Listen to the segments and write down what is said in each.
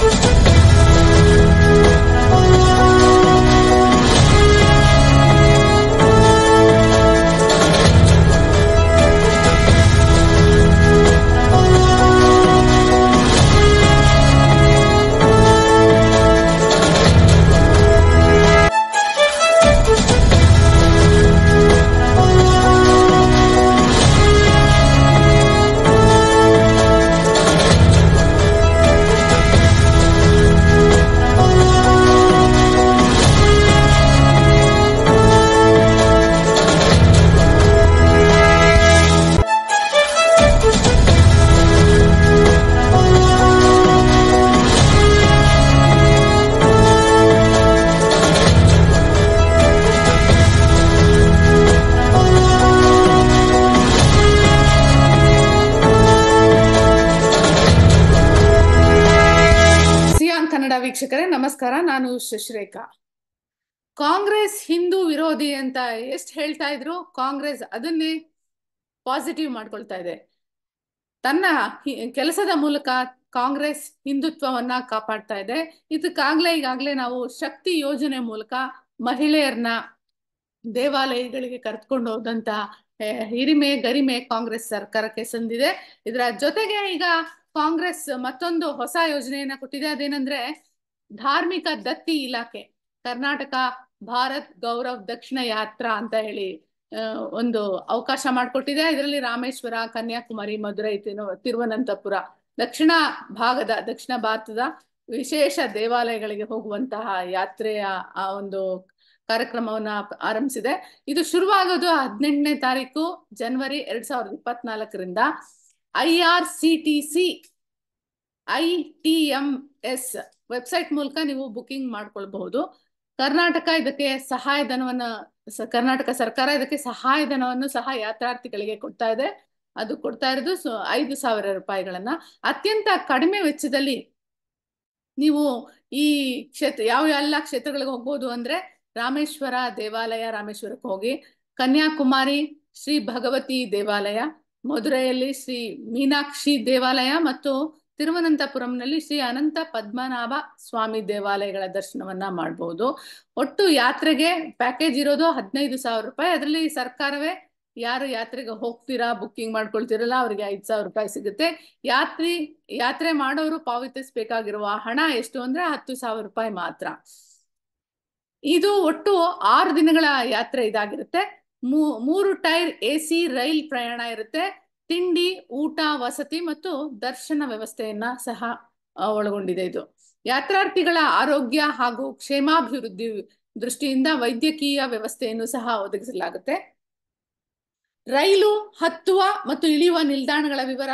just a ವೀಕ್ಷಕರೇ ನಮಸ್ಕಾರ ನಾನು ಶಶ್ರೇಖಾ ಕಾಂಗ್ರೆಸ್ ಹಿಂದೂ ವಿರೋಧಿ ಅಂತ ಎಷ್ಟು ಹೇಳ್ತಾ ಇದ್ರು ಕಾಂಗ್ರೆಸ್ ಅದನ್ನೇ ಪಾಸಿಟಿವ್ ಮಾಡ್ಕೊಳ್ತಾ ಇದೆ ತನ್ನ ಕೆಲಸದ ಮೂಲಕ ಕಾಂಗ್ರೆಸ್ ಹಿಂದುತ್ವವನ್ನ ಕಾಪಾಡ್ತಾ ಇದೆ ಇದಕ್ಕಾಗ್ಲೇ ಈಗಾಗ್ಲೇ ನಾವು ಶಕ್ತಿ ಯೋಜನೆ ಮೂಲಕ ಮಹಿಳೆಯರನ್ನ ದೇವಾಲಯಗಳಿಗೆ ಕರೆದುಕೊಂಡು ಹೋದಂತ ಹಿರಿಮೆ ಗರಿಮೆ ಕಾಂಗ್ರೆಸ್ ಸರ್ಕಾರಕ್ಕೆ ಸಂದಿದೆ ಇದರ ಜೊತೆಗೆ ಈಗ ಕಾಂಗ್ರೆಸ್ ಮತ್ತೊಂದು ಹೊಸ ಯೋಜನೆಯನ್ನ ಕೊಟ್ಟಿದೆ ಅದೇನಂದ್ರೆ ಧಾರ್ಮಿಕ ದತ್ತಿ ಇಲಾಖೆ ಕರ್ನಾಟಕ ಭಾರತ್ ಗೌರವ್ ದಕ್ಷಿಣ ಯಾತ್ರಾ ಅಂತ ಹೇಳಿ ಒಂದು ಅವಕಾಶ ಮಾಡಿಕೊಟ್ಟಿದೆ ಇದರಲ್ಲಿ ರಾಮೇಶ್ವರ ಕನ್ಯಾಕುಮಾರಿ ಮಧುರೈ ತಿರುವನಂತಪುರ ದಕ್ಷಿಣ ಭಾಗದ ದಕ್ಷಿಣ ಭಾರತದ ವಿಶೇಷ ದೇವಾಲಯಗಳಿಗೆ ಹೋಗುವಂತಹ ಯಾತ್ರೆಯ ಆ ಒಂದು ಕಾರ್ಯಕ್ರಮವನ್ನ ಆರಂಭಿಸಿದೆ ಇದು ಶುರುವಾಗೋದು ಹದಿನೆಂಟನೇ ತಾರೀಕು ಜನವರಿ ಎರಡ್ ಸಾವಿರದ ಇಪ್ಪತ್ನಾಲ್ಕರಿಂದ I R C T C I T M S website ಮೂಲಕ ನೀವು ಬುಕ್ಕಿಂಗ್ ಮಾಡ್ಕೊಳ್ಬಹುದು ಕರ್ನಾಟಕ ಇದಕ್ಕೆ ಸಹಾಯಧನವನ್ನ ಕರ್ನಾಟಕ ಸರ್ಕಾರ ಇದಕ್ಕೆ ಸಹಾಯಧನವನ್ನು ಸಹ ಯಾತ್ರಾರ್ಥಿಗಳಿಗೆ ಕೊಡ್ತಾ ಇದೆ ಅದು ಕೊಡ್ತಾ ಇರೋದು ಐದು ಸಾವಿರ ರೂಪಾಯಿಗಳನ್ನ ಅತ್ಯಂತ ಕಡಿಮೆ ವೆಚ್ಚದಲ್ಲಿ ನೀವು ಈ ಕ್ಷೇತ್ರ ಯಾವ ಎಲ್ಲ ಕ್ಷೇತ್ರಗಳಿಗೆ ಹೋಗ್ಬೋದು ಅಂದ್ರೆ ರಾಮೇಶ್ವರ ದೇವಾಲಯ ರಾಮೇಶ್ವರಕ್ಕೆ ಹೋಗಿ ಕನ್ಯಾಕುಮಾರಿ ಶ್ರೀ ಭಗವತಿ ದೇವಾಲಯ ಮಧುರೆಯಲ್ಲಿ ಶ್ರೀ ಮೀನಾಕ್ಷಿ ದೇವಾಲಯ ಮತ್ತು ತಿರುವನಂತಪುರಂನಲ್ಲಿ ಶ್ರೀ ಅನಂತ ಪದ್ಮನಾಭ ಸ್ವಾಮಿ ದೇವಾಲಯಗಳ ದರ್ಶನವನ್ನ ಮಾಡಬಹುದು ಒಟ್ಟು ಯಾತ್ರೆಗೆ ಪ್ಯಾಕೇಜ್ ಇರೋದು ಹದಿನೈದು ಸಾವಿರ ರೂಪಾಯಿ ಅದರಲ್ಲಿ ಸರ್ಕಾರವೇ ಯಾರು ಯಾತ್ರೆಗೆ ಹೋಗ್ತೀರಾ ಬುಕ್ಕಿಂಗ್ ಮಾಡ್ಕೊಳ್ತಿರಲ್ಲ ಅವ್ರಿಗೆ ಐದು ಸಾವಿರ ರೂಪಾಯಿ ಸಿಗುತ್ತೆ ಯಾತ್ರಿ ಯಾತ್ರೆ ಮಾಡೋರು ಪಾವತಿಸಬೇಕಾಗಿರುವ ಹಣ ಎಷ್ಟು ಅಂದ್ರೆ ಹತ್ತು ಸಾವಿರ ರೂಪಾಯಿ ಮಾತ್ರ ಇದು ಒಟ್ಟು ಆರು ದಿನಗಳ ಯಾತ್ರೆ ಇದಾಗಿರುತ್ತೆ ಮೂರು ಟೈರ್ ಎ ರೈಲ್ ಪ್ರಯಾಣ ಇರುತ್ತೆ ತಿಂಡಿ ಊಟ ವಸತಿ ಮತ್ತು ದರ್ಶನ ವ್ಯವಸ್ಥೆಯನ್ನ ಸಹ ಒಳಗೊಂಡಿದೆ ಇದು ಯಾತ್ರಾರ್ಥಿಗಳ ಆರೋಗ್ಯ ಹಾಗೂ ಕ್ಷೇಮಾಭಿವೃದ್ಧಿ ದೃಷ್ಟಿಯಿಂದ ವೈದ್ಯಕೀಯ ವ್ಯವಸ್ಥೆಯನ್ನು ಸಹ ಒದಗಿಸಲಾಗುತ್ತೆ ರೈಲು ಹತ್ತುವ ಮತ್ತು ಇಳಿಯುವ ನಿಲ್ದಾಣಗಳ ವಿವರ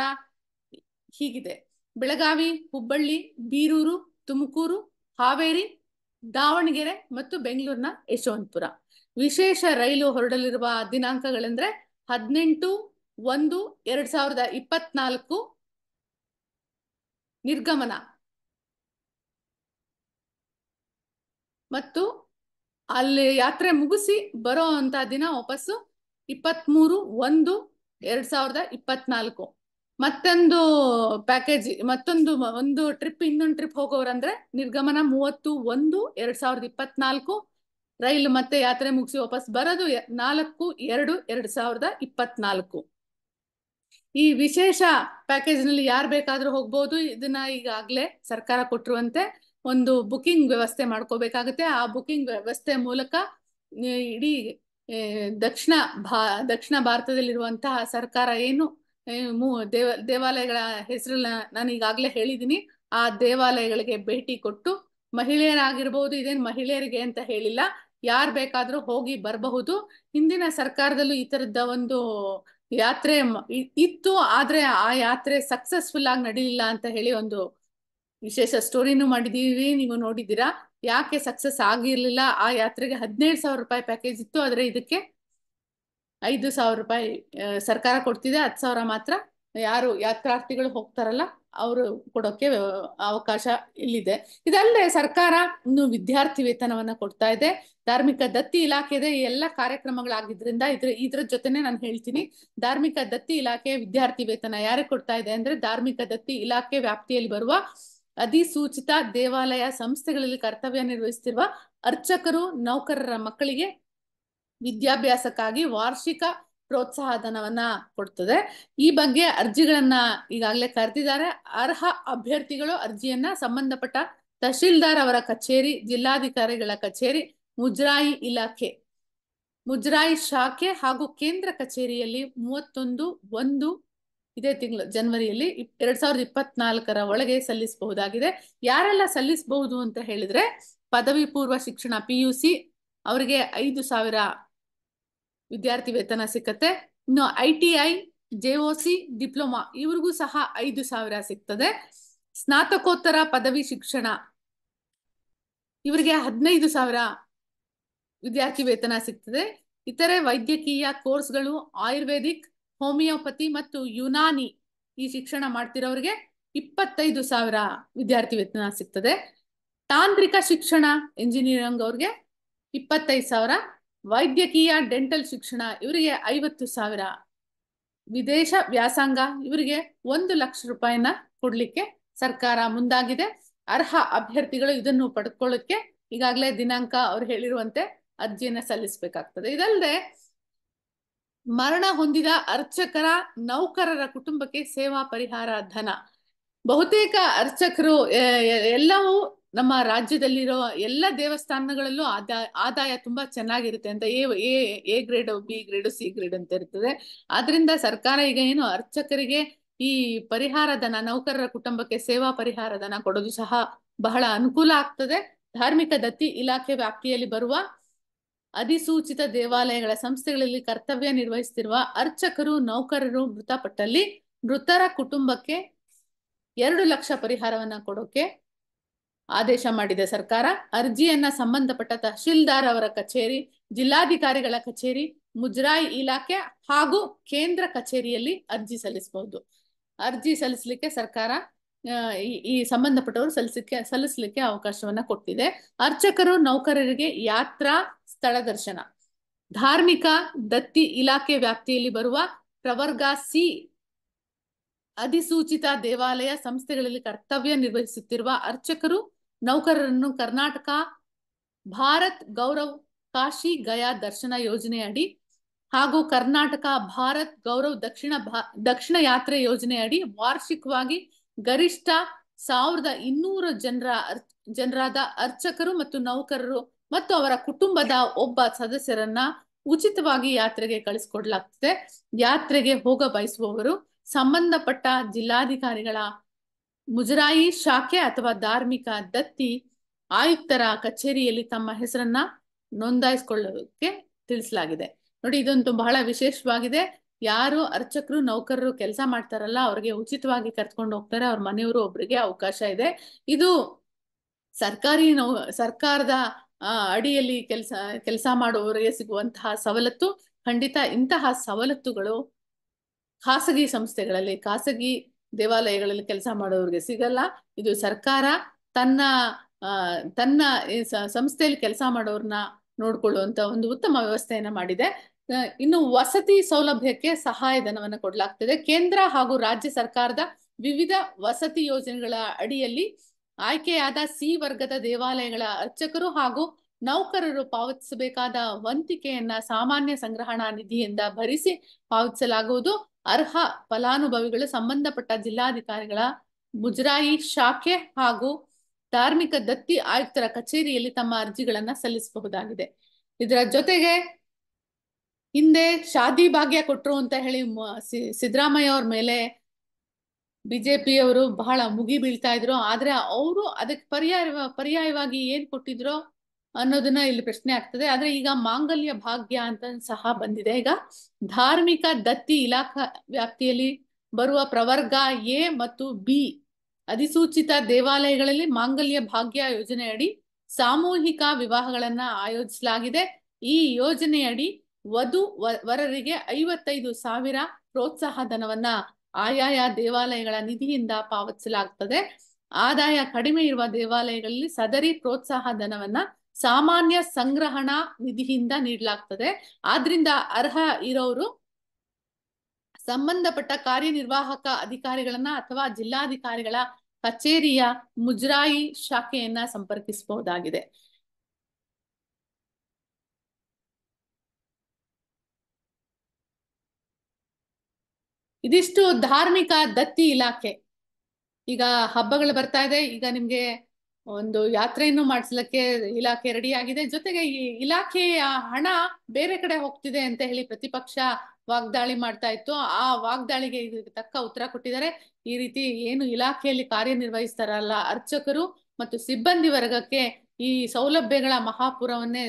ಹೀಗಿದೆ ಬೆಳಗಾವಿ ಹುಬ್ಬಳ್ಳಿ ಬೀರೂರು ತುಮಕೂರು ಹಾವೇರಿ ದಾವಣಗೆರೆ ಮತ್ತು ಬೆಂಗಳೂರಿನ ಯಶವಂತಪುರ ವಿಶೇಷ ರೈಲು ಹೊರಡಲಿರುವ ದಿನಾಂಕಗಳೆಂದ್ರೆ ಹದಿನೆಂಟು ಒಂದು ಎರಡ್ ಸಾವಿರದ ಇಪ್ಪತ್ನಾಲ್ಕು ನಿರ್ಗಮನ ಮತ್ತು ಅಲ್ಲಿ ಯಾತ್ರೆ ಮುಗಿಸಿ ಬರೋ ಅಂತ ದಿನ ವಾಪಸ್ಸು ಇಪ್ಪತ್ಮೂರು ಒಂದು ಎರಡ್ ಸಾವಿರದ ಇಪ್ಪತ್ನಾಲ್ಕು ಮತ್ತೊಂದು ಪ್ಯಾಕೇಜ್ ಮತ್ತೊಂದು ಒಂದು ಟ್ರಿಪ್ ಇನ್ನೊಂದು ಟ್ರಿಪ್ ಹೋಗೋರಂದ್ರೆ ನಿರ್ಗಮನ ಮೂವತ್ತು ಒಂದು ಎರಡ್ ಸಾವಿರದ ಇಪ್ಪತ್ನಾಲ್ಕು ರೈಲು ಮತ್ತೆ ಯಾತ್ರೆ ಮುಗಿಸಿ ವಾಪಸ್ ಬರೋದು ನಾಲ್ಕು ಎರಡು ಎರಡ್ ಸಾವಿರದ ಇಪ್ಪತ್ನಾಲ್ಕು ಈ ವಿಶೇಷ ಪ್ಯಾಕೇಜ್ ನಲ್ಲಿ ಯಾರು ಬೇಕಾದ್ರೂ ಹೋಗ್ಬೋದು ಇದನ್ನ ಈಗಾಗಲೇ ಸರ್ಕಾರ ಕೊಟ್ಟಿರುವಂತೆ ಒಂದು ಬುಕಿಂಗ್ ವ್ಯವಸ್ಥೆ ಮಾಡ್ಕೋಬೇಕಾಗುತ್ತೆ ಆ ಬುಕಿಂಗ್ ವ್ಯವಸ್ಥೆ ಮೂಲಕ ಇಡೀ ದಕ್ಷಿಣ ಭಾ ದಕ್ಷಿಣ ಭಾರತದಲ್ಲಿರುವಂತಹ ಸರ್ಕಾರ ಏನು ದೇವ ದೇವಾಲಯಗಳ ಹೆಸರನ್ನ ನಾನು ಈಗಾಗಲೇ ಹೇಳಿದ್ದೀನಿ ಆ ದೇವಾಲಯಗಳಿಗೆ ಭೇಟಿ ಕೊಟ್ಟು ಮಹಿಳೆಯರಾಗಿರ್ಬೋದು ಇದೇನು ಮಹಿಳೆಯರಿಗೆ ಅಂತ ಹೇಳಿಲ್ಲ ಯಾರು ಬೇಕಾದರೂ ಹೋಗಿ ಬರಬಹುದು ಹಿಂದಿನ ಸರ್ಕಾರದಲ್ಲೂ ಈ ಥರದ ಒಂದು ಯಾತ್ರೆ ಇತ್ತು ಆದ್ರೆ ಆ ಯಾತ್ರೆ ಸಕ್ಸಸ್ಫುಲ್ ಆಗಿ ನಡೀಲಿಲ್ಲ ಅಂತ ಹೇಳಿ ಒಂದು ವಿಶೇಷ ಸ್ಟೋರಿನು ಮಾಡಿದೀವಿ ನೀವು ನೋಡಿದ್ದೀರಾ ಯಾಕೆ ಸಕ್ಸಸ್ ಆಗಿರ್ಲಿಲ್ಲ ಆ ಯಾತ್ರೆಗೆ ಹದಿನೇಳು ಸಾವಿರ ರೂಪಾಯಿ ಪ್ಯಾಕೇಜ್ ಇತ್ತು ಆದ್ರೆ ಇದಕ್ಕೆ ಐದು ಸಾವಿರ ರೂಪಾಯಿ ಸರ್ಕಾರ ಕೊಡ್ತಿದೆ ಹತ್ತು ಸಾವಿರ ಮಾತ್ರ ಯಾರು ಯಾತ್ರಾರ್ಥಿಗಳು ಹೋಗ್ತಾರಲ್ಲ ಅವರು ಕೊಡೋಕೆ ಅವಕಾಶ ಇಲ್ಲಿದೆ ಇದಲ್ಲದೆ ಸರ್ಕಾರ ಇನ್ನು ವಿದ್ಯಾರ್ಥಿ ವೇತನವನ್ನ ಕೊಡ್ತಾ ಇದೆ ಧಾರ್ಮಿಕ ದತ್ತಿ ಇಲಾಖೆದೆ ಎಲ್ಲ ಕಾರ್ಯಕ್ರಮಗಳಾಗಿದ್ರಿಂದ ಇದ್ರ ಇದ್ರ ಜೊತೆನೆ ನಾನು ಹೇಳ್ತೀನಿ ಧಾರ್ಮಿಕ ದತ್ತಿ ಇಲಾಖೆ ವಿದ್ಯಾರ್ಥಿ ವೇತನ ಯಾರಿಗೆ ಕೊಡ್ತಾ ಇದೆ ಅಂದ್ರೆ ಧಾರ್ಮಿಕ ದತ್ತಿ ಇಲಾಖೆ ವ್ಯಾಪ್ತಿಯಲ್ಲಿ ಬರುವ ಅಧಿಸೂಚಿತ ದೇವಾಲಯ ಸಂಸ್ಥೆಗಳಲ್ಲಿ ಕರ್ತವ್ಯ ನಿರ್ವಹಿಸುತ್ತಿರುವ ಅರ್ಚಕರು ನೌಕರರ ಮಕ್ಕಳಿಗೆ ವಿದ್ಯಾಭ್ಯಾಸಕ್ಕಾಗಿ ವಾರ್ಷಿಕ ಪ್ರೋತ್ಸಾಹ ಧನವನ್ನ ಕೊಡ್ತದೆ ಈ ಬಗ್ಗೆ ಅರ್ಜಿಗಳನ್ನ ಈಗಾಗಲೇ ಕರೆದಿದ್ದಾರೆ ಅರ್ಹ ಅಭ್ಯರ್ಥಿಗಳು ಅರ್ಜಿಯನ್ನ ಸಂಬಂಧಪಟ್ಟ ತಹಶೀಲ್ದಾರ್ ಅವರ ಕಚೇರಿ ಜಿಲ್ಲಾಧಿಕಾರಿಗಳ ಕಚೇರಿ ಮುಜರಾಯಿ ಇಲಾಖೆ ಮುಜರಾಯಿ ಶಾಖೆ ಹಾಗೂ ಕೇಂದ್ರ ಕಚೇರಿಯಲ್ಲಿ ಮೂವತ್ತೊಂದು ಒಂದು ಇದೇ ತಿಂಗಳು ಜನವರಿಯಲ್ಲಿ ಎರಡ್ ಸಾವಿರದ ಇಪ್ಪತ್ನಾಲ್ಕರ ಒಳಗೆ ಸಲ್ಲಿಸಬಹುದಾಗಿದೆ ಯಾರೆಲ್ಲ ಸಲ್ಲಿಸಬಹುದು ಅಂತ ಹೇಳಿದ್ರೆ ಪದವಿ ಪೂರ್ವ ಶಿಕ್ಷಣ ಪಿ ಯು ಸಿ ಅವರಿಗೆ ಐದು ಸಾವಿರ ವಿದ್ಯಾರ್ಥಿ ವೇತನ ಸಿಕ್ಕತ್ತೆ ಇನ್ನು I T I J C diploma ಇವ್ರಿಗೂ ಸಹ ಐದು ಸಾವಿರ ಸಿಗ್ತದೆ ಸ್ನಾತಕೋತ್ತರ ಪದವಿ ಶಿಕ್ಷಣ ಇವರಿಗೆ ಹದಿನೈದು ಸಾವಿರ ವಿದ್ಯಾರ್ಥಿ ವೇತನ ಸಿಗ್ತದೆ ಇತರೆ ವೈದ್ಯಕೀಯ ಕೋರ್ಸ್ಗಳು ಆಯುರ್ವೇದಿಕ್ ಹೋಮಿಯೋಪತಿ ಮತ್ತು ಯುನಾನಿ ಈ ಶಿಕ್ಷಣ ಮಾಡ್ತಿರೋರಿಗೆ ಇಪ್ಪತ್ತೈದು ಸಾವಿರ ವಿದ್ಯಾರ್ಥಿ ವೇತನ ಸಿಗ್ತದೆ ತಾಂತ್ರಿಕ ಶಿಕ್ಷಣ ಇಂಜಿನಿಯರಿಂಗ್ ಅವ್ರಿಗೆ ಇಪ್ಪತ್ತೈದು ಸಾವಿರ ವೈದ್ಯಕೀಯ ಡೆಂಟಲ್ ಶಿಕ್ಷಣ ಇವರಿಗೆ ಐವತ್ತು ಸಾವಿರ ವಿದೇಶ ವ್ಯಾಸಂಗ ಇವರಿಗೆ ಒಂದು ಲಕ್ಷ ರೂಪಾಯಿನ ಕೊಡ್ಲಿಕ್ಕೆ ಸರ್ಕಾರ ಮುಂದಾಗಿದೆ ಅರ್ಹ ಅಭ್ಯರ್ಥಿಗಳು ಇದನ್ನು ಪಡ್ಕೊಳ್ಳಕ್ಕೆ ಈಗಾಗಲೇ ದಿನಾಂಕ ಅವ್ರು ಹೇಳಿರುವಂತೆ ಅರ್ಜಿಯನ್ನ ಸಲ್ಲಿಸಬೇಕಾಗ್ತದೆ ಇದಲ್ಲದೆ ಮರಣ ಹೊಂದಿದ ಅರ್ಚಕರ ನೌಕರರ ಕುಟುಂಬಕ್ಕೆ ಸೇವಾ ಪರಿಹಾರ ಧನ ಬಹುತೇಕ ಅರ್ಚಕರು ಎಲ್ಲವೂ ನಮ್ಮ ರಾಜ್ಯದಲ್ಲಿರೋ ಎಲ್ಲ ದೇವಸ್ಥಾನಗಳಲ್ಲೂ ಆದಾಯ ಆದಾಯ ತುಂಬಾ ಚೆನ್ನಾಗಿರುತ್ತೆ ಅಂತ A A grade B grade C grade ಅಂತ ಇರ್ತದೆ ಆದ್ರಿಂದ ಸರ್ಕಾರ ಈಗ ಏನು ಅರ್ಚಕರಿಗೆ ಈ ಪರಿಹಾರ ನೌಕರರ ಕುಟುಂಬಕ್ಕೆ ಸೇವಾ ಪರಿಹಾರ ಧನ ಕೊಡೋದು ಸಹ ಬಹಳ ಅನುಕೂಲ ಆಗ್ತದೆ ಧಾರ್ಮಿಕ ದತ್ತಿ ಇಲಾಖೆ ವ್ಯಾಪ್ತಿಯಲ್ಲಿ ಬರುವ ಅಧಿಸೂಚಿತ ದೇವಾಲಯಗಳ ಸಂಸ್ಥೆಗಳಲ್ಲಿ ಕರ್ತವ್ಯ ನಿರ್ವಹಿಸುತ್ತಿರುವ ಅರ್ಚಕರು ನೌಕರರು ಮೃತಪಟ್ಟಲ್ಲಿ ಮೃತರ ಕುಟುಂಬಕ್ಕೆ ಎರಡು ಲಕ್ಷ ಪರಿಹಾರವನ್ನ ಕೊಡೋಕೆ ಆದೇಶ ಮಾಡಿದೆ ಸರ್ಕಾರ ಅರ್ಜಿಯನ್ನ ಸಂಬಂಧಪಟ್ಟ ತಹಶೀಲ್ದಾರ್ ಅವರ ಕಚೇರಿ ಜಿಲ್ಲಾಧಿಕಾರಿಗಳ ಕಚೇರಿ ಮುಜರಾಯಿ ಇಲಾಖೆ ಹಾಗೂ ಕೇಂದ್ರ ಕಚೇರಿಯಲ್ಲಿ ಅರ್ಜಿ ಸಲ್ಲಿಸಬಹುದು ಅರ್ಜಿ ಸಲ್ಲಿಸಲಿಕ್ಕೆ ಸರ್ಕಾರ ಈ ಸಂಬಂಧಪಟ್ಟವರು ಸಲ್ಲಿಸಲಿಕ್ಕೆ ಸಲ್ಲಿಸಲಿಕ್ಕೆ ಅವಕಾಶವನ್ನ ಕೊಟ್ಟಿದೆ ಅರ್ಚಕರು ನೌಕರರಿಗೆ ಯಾತ್ರಾ ಸ್ಥಳ ದರ್ಶನ ಧಾರ್ಮಿಕ ದತ್ತಿ ಇಲಾಖೆ ವ್ಯಾಪ್ತಿಯಲ್ಲಿ ಬರುವ ಪ್ರವರ್ಗ ಸಿ ಅಧಿಸೂಚಿತ ದೇವಾಲಯ ಸಂಸ್ಥೆಗಳಲ್ಲಿ ಕರ್ತವ್ಯ ನಿರ್ವಹಿಸುತ್ತಿರುವ ಅರ್ಚಕರು ನೌಕರರನ್ನು ಕರ್ನಾಟಕ ಭಾರತ್ ಗೌರವ್ ಕಾಶಿ ಗಯಾ ದರ್ಶನ ಯೋಜನೆ ಅಡಿ ಹಾಗೂ ಕರ್ನಾಟಕ ಭಾರತ್ ಗೌರವ್ ದಕ್ಷಿಣ ಭಾ ದಕ್ಷಿಣ ಯಾತ್ರೆ ಯೋಜನೆ ಅಡಿ ವಾರ್ಷಿಕವಾಗಿ ಗರಿಷ್ಠ ಸಾವಿರದ ಇನ್ನೂರು ಜನರ ಜನರಾದ ಅರ್ಚಕರು ಮತ್ತು ನೌಕರರು ಮತ್ತು ಅವರ ಕುಟುಂಬದ ಒಬ್ಬ ಸದಸ್ಯರನ್ನ ಉಚಿತವಾಗಿ ಯಾತ್ರೆಗೆ ಕಳಿಸ್ಕೊಡ್ಲಾಗ್ತದೆ ಯಾತ್ರೆಗೆ ಹೋಗ ಬಯಸುವವರು ಸಂಬಂಧಪಟ್ಟ ಜಿಲ್ಲಾಧಿಕಾರಿಗಳ ಮುಜರಾಯಿ ಶಾಖೆ ಅಥವಾ ಧಾರ್ಮಿಕ ದತ್ತಿ ಆಯುಕ್ತರ ಕಚೇರಿಯಲ್ಲಿ ತಮ್ಮ ಹೆಸರನ್ನ ನೋಂದಾಯಿಸಿಕೊಳ್ಳೋಕೆ ತಿಳಿಸಲಾಗಿದೆ ನೋಡಿ ಇದೊಂದು ಬಹಳ ವಿಶೇಷವಾಗಿದೆ ಯಾರು ಅರ್ಚಕರು ನೌಕರರು ಕೆಲಸ ಮಾಡ್ತಾರಲ್ಲ ಅವ್ರಿಗೆ ಉಚಿತವಾಗಿ ಕರ್ಕೊಂಡು ಹೋಗ್ತಾರೆ ಅವ್ರ ಮನೆಯವರು ಒಬ್ರಿಗೆ ಅವಕಾಶ ಇದೆ ಇದು ಸರ್ಕಾರಿ ನೌ ಸರ್ಕಾರದ ಅಡಿಯಲ್ಲಿ ಕೆಲಸ ಕೆಲಸ ಮಾಡುವವರಿಗೆ ಸಿಗುವಂತಹ ಸವಲತ್ತು ಖಂಡಿತ ಇಂತಹ ಸವಲತ್ತುಗಳು ಖಾಸಗಿ ಸಂಸ್ಥೆಗಳಲ್ಲಿ ಖಾಸಗಿ ದೇವಾಲಯಗಳಲ್ಲಿ ಕೆಲಸ ಮಾಡೋರಿಗೆ ಸಿಗಲ್ಲ ಇದು ಸರ್ಕಾರ ತನ್ನ ತನ್ನ ಸಂಸ್ಥೆಯಲ್ಲಿ ಕೆಲಸ ಮಾಡೋರ್ನ ನೋಡ್ಕೊಳ್ಳುವಂತ ಒಂದು ಉತ್ತಮ ವ್ಯವಸ್ಥೆಯನ್ನ ಮಾಡಿದೆ ಇನ್ನು ವಸತಿ ಸೌಲಭ್ಯಕ್ಕೆ ಸಹಾಯಧನವನ್ನ ಕೊಡಲಾಗ್ತದೆ ಕೇಂದ್ರ ಹಾಗೂ ರಾಜ್ಯ ಸರ್ಕಾರದ ವಿವಿಧ ವಸತಿ ಯೋಜನೆಗಳ ಅಡಿಯಲ್ಲಿ ಆಯ್ಕೆಯಾದ ಸಿ ವರ್ಗದ ದೇವಾಲಯಗಳ ಅರ್ಚಕರು ಹಾಗೂ ನೌಕರರು ಪಾವತಿಸಬೇಕಾದ ವಂತಿಕೆಯನ್ನ ಸಾಮಾನ್ಯ ಸಂಗ್ರಹಣಾ ನಿಧಿಯಿಂದ ಭರಿಸಿ ಪಾವತಿಸಲಾಗುವುದು ಅರ್ಹ ಫಲಾನುಭವಿಗಳು ಸಂಬಂಧಪಟ್ಟ ಜಿಲ್ಲಾಧಿಕಾರಿಗಳ ಮುಜರಾಯಿ ಶಾಖೆ ಹಾಗೂ ಧಾರ್ಮಿಕ ದತ್ತಿ ಆಯುಕ್ತರ ಕಚೇರಿಯಲ್ಲಿ ತಮ್ಮ ಅರ್ಜಿಗಳನ್ನ ಸಲ್ಲಿಸಬಹುದಾಗಿದೆ ಇದರ ಜೊತೆಗೆ ಹಿಂದೆ ಶಾದಿ ಭಾಗ್ಯ ಕೊಟ್ರು ಅಂತ ಹೇಳಿ ಸಿದ್ದರಾಮಯ್ಯ ಅವ್ರ ಮೇಲೆ ಬಿಜೆಪಿಯವರು ಬಹಳ ಮುಗಿ ಬೀಳ್ತಾ ಇದ್ರು ಆದ್ರೆ ಅವರು ಅದಕ್ಕೆ ಪರ್ಯಾಯ ಪರ್ಯಾಯವಾಗಿ ಏನ್ ಕೊಟ್ಟಿದ್ರೋ ಅನ್ನೋದನ್ನ ಇಲ್ಲಿ ಪ್ರಶ್ನೆ ಆಗ್ತದೆ ಆದ್ರೆ ಈಗ ಮಾಂಗಲ್ಯ ಭಾಗ್ಯ ಅಂತ ಸಹ ಬಂದಿದೆ ಈಗ ಧಾರ್ಮಿಕ ದತ್ತಿ ಇಲಾಖಾ ವ್ಯಾಪ್ತಿಯಲ್ಲಿ ಬರುವ ಪ್ರವರ್ಗ ಎ ಮತ್ತು ಬಿ ಅಧಿಸೂಚಿತ ದೇವಾಲಯಗಳಲ್ಲಿ ಮಾಂಗಲ್ಯ ಭಾಗ್ಯ ಯೋಜನೆಯಡಿ ಸಾಮೂಹಿಕ ವಿವಾಹಗಳನ್ನ ಆಯೋಜಿಸಲಾಗಿದೆ ಈ ಯೋಜನೆಯಡಿ ವಧು ವರರಿಗೆ ಐವತ್ತೈದು ಸಾವಿರ ಪ್ರೋತ್ಸಾಹ ಧನವನ್ನ ಆಯಾಯ ದೇವಾಲಯಗಳ ನಿಧಿಯಿಂದ ಪಾವತಿಸಲಾಗ್ತದೆ ಆದಾಯ ಕಡಿಮೆ ಇರುವ ದೇವಾಲಯಗಳಲ್ಲಿ ಸದರಿ ಪ್ರೋತ್ಸಾಹ ಧನವನ್ನ ಸಾಮಾನ್ಯ ಸಂಗ್ರಹಣಾ ನಿಧಿಯಿಂದ ನೀಡಲಾಗ್ತದೆ ಆದ್ರಿಂದ ಅರ್ಹ ಇರೋರು ಸಂಬಂಧಪಟ್ಟ ಕಾರ್ಯನಿರ್ವಾಹಕ ಅಧಿಕಾರಿಗಳನ್ನ ಅಥವಾ ಜಿಲ್ಲಾಧಿಕಾರಿಗಳ ಕಚೇರಿಯ ಮುಜರಾಯಿ ಶಾಖೆಯನ್ನ ಸಂಪರ್ಕಿಸಬಹುದಾಗಿದೆ ಇದಿಷ್ಟು ಧಾರ್ಮಿಕ ದತ್ತಿ ಇಲಾಖೆ ಈಗ ಹಬ್ಬಗಳು ಬರ್ತಾ ಇದೆ ಈಗ ನಿಮ್ಗೆ ಒಂದು ಯಾತ್ರೆಯನ್ನು ಮಾಡಿಸ್ಲಿಕ್ಕೆ ಇಲಾಖೆ ರೆಡಿ ಆಗಿದೆ ಜೊತೆಗೆ ಈ ಇಲಾಖೆಯ ಹಣ ಬೇರೆ ಕಡೆ ಹೋಗ್ತಿದೆ ಅಂತ ಹೇಳಿ ಪ್ರತಿಪಕ್ಷ ವಾಗ್ದಾಳಿ ಮಾಡ್ತಾ ಇತ್ತು ಆ ವಾಗ್ದಾಳಿಗೆ ತಕ್ಕ ಉತ್ತರ ಕೊಟ್ಟಿದ್ದಾರೆ ಈ ರೀತಿ ಏನು ಇಲಾಖೆಯಲ್ಲಿ ಕಾರ್ಯನಿರ್ವಹಿಸ್ತಾರಲ್ಲ ಅರ್ಚಕರು ಮತ್ತು ಸಿಬ್ಬಂದಿ ವರ್ಗಕ್ಕೆ ಈ ಸೌಲಭ್ಯಗಳ ಮಹಾಪುರವನ್ನೇ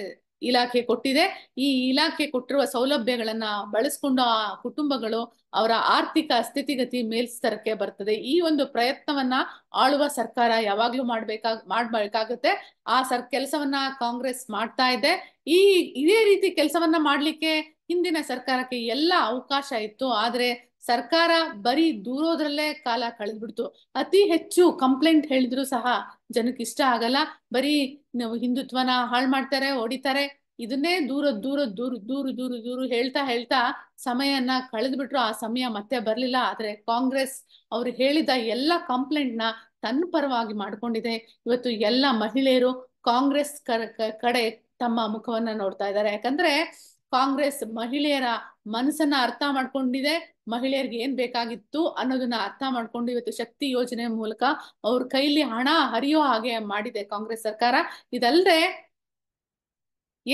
ಇಲಾಖೆ ಕೊಟ್ಟಿದೆ ಈ ಇಲಾಖೆ ಕೊಟ್ಟಿರುವ ಸೌಲಭ್ಯಗಳನ್ನ ಬಳಸ್ಕೊಂಡು ಆ ಕುಟುಂಬಗಳು ಅವರ ಆರ್ಥಿಕ ಸ್ಥಿತಿಗತಿ ಮೇಲ್ಸ್ತರಕ್ಕೆ ಬರ್ತದೆ ಈ ಒಂದು ಪ್ರಯತ್ನವನ್ನ ಆಳುವ ಸರ್ಕಾರ ಯಾವಾಗ್ಲೂ ಮಾಡ್ಬೇಕಾಗ್ ಮಾಡ್ಬೇಕಾಗುತ್ತೆ ಆ ಸರ್ ಕೆಲಸವನ್ನ ಕಾಂಗ್ರೆಸ್ ಮಾಡ್ತಾ ಇದೆ ಈ ಇದೇ ರೀತಿ ಕೆಲಸವನ್ನ ಮಾಡ್ಲಿಕ್ಕೆ ಹಿಂದಿನ ಸರ್ಕಾರಕ್ಕೆ ಎಲ್ಲ ಅವಕಾಶ ಇತ್ತು ಆದ್ರೆ ಸರ್ಕಾರ ಬರೀ ದೂರೋದ್ರಲ್ಲೇ ಕಾಲ ಕಳೆದ್ಬಿಡ್ತು ಅತಿ ಹೆಚ್ಚು ಕಂಪ್ಲೇಂಟ್ ಹೇಳಿದ್ರು ಸಹ ಜನಕ್ಕೆ ಇಷ್ಟ ಆಗಲ್ಲ ಬರೀ ನಾವು ಹಿಂದುತ್ವನ ಹಾಳು ಮಾಡ್ತಾರೆ ಹೊಡಿತಾರೆ ಇದನ್ನೇ ದೂರ ದೂರ ದೂರ ದೂರ ದೂರ ದೂರ ಹೇಳ್ತಾ ಹೇಳ್ತಾ ಸಮಯನ ಕಳೆದ್ಬಿಟ್ರು ಆ ಸಮಯ ಮತ್ತೆ ಬರಲಿಲ್ಲ ಆದ್ರೆ ಕಾಂಗ್ರೆಸ್ ಅವ್ರು ಹೇಳಿದ ಎಲ್ಲ ಕಂಪ್ಲೇಂಟ್ ನ ತನ್ನ ಪರವಾಗಿ ಮಾಡ್ಕೊಂಡಿದೆ ಇವತ್ತು ಎಲ್ಲ ಮಹಿಳೆಯರು ಕಾಂಗ್ರೆಸ್ ಕಡೆ ತಮ್ಮ ಮುಖವನ್ನ ನೋಡ್ತಾ ಇದ್ದಾರೆ ಯಾಕಂದ್ರೆ ಕಾಂಗ್ರೆಸ್ ಮಹಿಳೆಯರ ಮನಸ್ಸನ್ನ ಅರ್ಥ ಮಾಡ್ಕೊಂಡಿದೆ ಮಹಿಳೆಯರಿಗೆ ಏನ್ ಬೇಕಾಗಿತ್ತು ಅನ್ನೋದನ್ನ ಅರ್ಥ ಮಾಡ್ಕೊಂಡು ಇವತ್ತು ಶಕ್ತಿ ಯೋಜನೆ ಮೂಲಕ ಅವ್ರ ಕೈಲಿ ಹಣ ಹರಿಯೋ ಹಾಗೆ ಮಾಡಿದೆ ಕಾಂಗ್ರೆಸ್ ಸರ್ಕಾರ ಇದಲ್ದೆ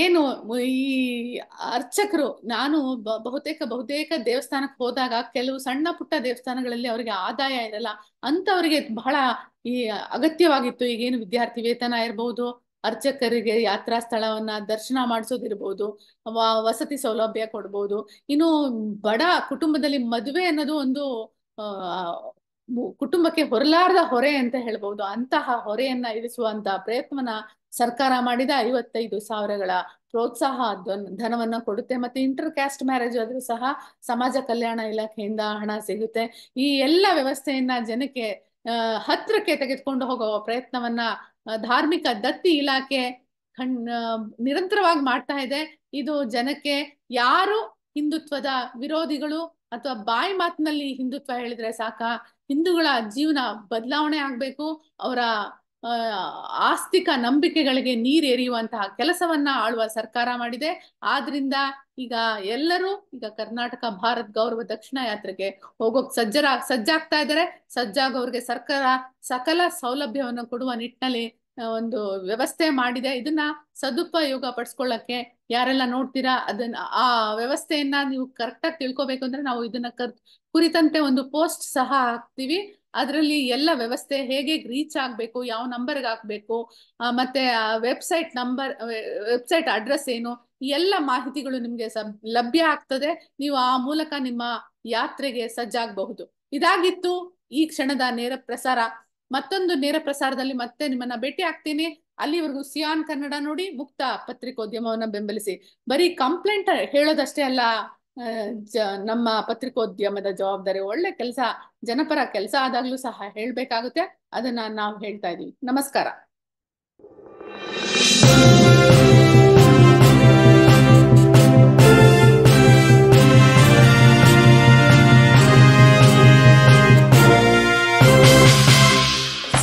ಏನು ಈ ಅರ್ಚಕರು ನಾನು ಬಹುತೇಕ ಬಹುತೇಕ ದೇವಸ್ಥಾನಕ್ಕೆ ಹೋದಾಗ ಕೆಲವು ಸಣ್ಣ ಪುಟ್ಟ ದೇವಸ್ಥಾನಗಳಲ್ಲಿ ಅವರಿಗೆ ಆದಾಯ ಇರಲ್ಲ ಅಂತವರಿಗೆ ಬಹಳ ಈ ಅಗತ್ಯವಾಗಿತ್ತು ಈಗೇನು ವಿದ್ಯಾರ್ಥಿ ವೇತನ ಇರಬಹುದು ಅರ್ಚಕರಿಗೆ ಯಾತ್ರಾ ಸ್ಥಳವನ್ನ ದರ್ಶನ ಮಾಡಿಸೋದಿರ್ಬೋದು ವಸತಿ ಸೌಲಭ್ಯ ಕೊಡ್ಬೋದು ಇನ್ನು ಬಡ ಕುಟುಂಬದಲ್ಲಿ ಮದುವೆ ಅನ್ನೋದು ಒಂದು ಕುಟುಂಬಕ್ಕೆ ಹೊರಲಾರದ ಹೊರೆ ಅಂತ ಹೇಳ್ಬಹುದು ಅಂತಹ ಹೊರೆಯನ್ನ ಇರಿಸುವಂತಹ ಪ್ರಯತ್ನವನ್ನ ಸರ್ಕಾರ ಮಾಡಿದ ಐವತ್ತೈದು ಸಾವಿರಗಳ ಪ್ರೋತ್ಸಾಹ ಧನವನ್ನ ಕೊಡುತ್ತೆ ಮತ್ತೆ ಇಂಟರ್ ಕ್ಯಾಸ್ಟ್ ಮ್ಯಾರೇಜ್ ಆದ್ರೂ ಸಹ ಸಮಾಜ ಕಲ್ಯಾಣ ಇಲಾಖೆಯಿಂದ ಹಣ ಸಿಗುತ್ತೆ ಈ ಎಲ್ಲ ವ್ಯವಸ್ಥೆಯನ್ನ ಜನಕ್ಕೆ ಹತ್ರಕ್ಕೆ ತೆಗೆದುಕೊಂಡು ಹೋಗುವ ಪ್ರಯತ್ನವನ್ನ ಧಾರ್ಮಿಕ ದತ್ತಿ ಇಲಾಖೆ ನಿರಂತರವಾಗಿ ಮಾಡ್ತಾ ಇದೆ ಇದು ಜನಕ್ಕೆ ಯಾರು ಹಿಂದುತ್ವದ ವಿರೋಧಿಗಳು ಅಥವಾ ಬಾಯಿ ಮಾತಿನಲ್ಲಿ ಹಿಂದುತ್ವ ಹೇಳಿದ್ರೆ ಸಾಕ ಹಿಂದೂಗಳ ಜೀವನ ಬದಲಾವಣೆ ಆಗ್ಬೇಕು ಅವರ ಆಸ್ತಿಕ ನಂಬಿಕೆಗಳಿಗೆ ಎರಿಯುವಂತಹ ಕೆಲಸವನ್ನ ಆಳುವ ಸರ್ಕಾರ ಮಾಡಿದೆ ಆದ್ರಿಂದ ಈಗ ಎಲ್ಲರೂ ಈಗ ಕರ್ನಾಟಕ ಭಾರತ್ ಗೌರವ ದಕ್ಷಿಣ ಯಾತ್ರೆಗೆ ಹೋಗೋಕ್ ಸಜ್ಜರ ಸಜ್ಜಾಗ್ತಾ ಇದ್ದಾರೆ ಸಜ್ಜಾಗೋರಿಗೆ ಸರ್ಕಾರ ಸಕಲ ಸೌಲಭ್ಯವನ್ನು ಕೊಡುವ ನಿಟ್ಟಿನಲ್ಲಿ ಒಂದು ವ್ಯವಸ್ಥೆ ಮಾಡಿದೆ ಇದನ್ನ ಸದುಪಯೋಗ ಪಡಿಸ್ಕೊಳ್ಳಕ್ಕೆ ಯಾರೆಲ್ಲ ನೋಡ್ತೀರಾ ಅದನ್ನ ಆ ವ್ಯವಸ್ಥೆಯನ್ನ ನೀವು ಕರೆಕ್ಟಾಗಿ ತಿಳ್ಕೊಬೇಕು ಅಂದ್ರೆ ನಾವು ಇದನ್ನ ಕರ್ ಕುರಿತಂತೆ ಒಂದು ಪೋಸ್ಟ್ ಸಹ ಹಾಕ್ತಿವಿ ಅದರಲ್ಲಿ ಎಲ್ಲ ವ್ಯವಸ್ಥೆ ಹೇಗೆ ರೀಚ್ ಆಗಬೇಕು ಯಾವ ನಂಬರ್ಗೆ ಹಾಕಬೇಕು ಮತ್ತೆ ವೆಬ್ಸೈಟ್ ನಂಬರ್ ವೆಬ್ಸೈಟ್ ಅಡ್ರೆಸ್ ಏನು ಎಲ್ಲ ಮಾಹಿತಿಗಳು ನಿಮಗೆ ಲಭ್ಯ ಆಗ್ತದೆ ನೀವು ಆ ಮೂಲಕ ನಿಮ್ಮ ಯಾತ್ರೆಗೆ ಸಜ್ಜಾಗಬಹುದು ಇದಾಗಿತ್ತು ಈ ಕ್ಷಣದ ನೇರ ಪ್ರಸಾರ ಮತ್ತೊಂದು ನೇರ ಪ್ರಸಾರದಲ್ಲಿ ಮತ್ತೆ ನಿಮ್ಮನ್ನ ಭೇಟಿ ಆಗ್ತೀನಿ ಅಲ್ಲಿವರೆಗೂ ಸಿಯಾನ್ ಕನ್ನಡ ನೋಡಿ ಮುಕ್ತ ಪತ್ರಿಕೋದ್ಯಮವನ್ನು ಬೆಂಬಲಿಸಿ ಬರೀ ಕಂಪ್ಲೇಂಟ್ ಹೇಳೋದಷ್ಟೇ ಅಲ್ಲ ನಮ್ಮ ಪತ್ರಿಕೋದ್ಯಮದ ಜವಾಬ್ದಾರಿ ಒಳ್ಳೆ ಕೆಲಸ ಜನಪರ ಕೆಲಸ ಆದಾಗ್ಲೂ ಸಹ ಹೇಳ್ಬೇಕಾಗುತ್ತೆ ಅದನ್ನ ನಾವು ಹೇಳ್ತಾ ಇದೀವಿ ನಮಸ್ಕಾರ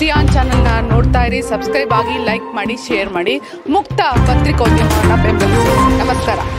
ಸಿಯಾನ್ ಚಾನಲ್ನ ನೋಡ್ತಾ ಇರಿ ಸಬ್ಸ್ಕ್ರೈಬ್ ಆಗಿ ಲೈಕ್ ಮಾಡಿ ಶೇರ್ ಮಾಡಿ ಮುಕ್ತ ಪತ್ರಿಕೋದ್ಯಮವನ್ನು ಬೆಂಬಲಿಸಿ ನಮಸ್ಕಾರ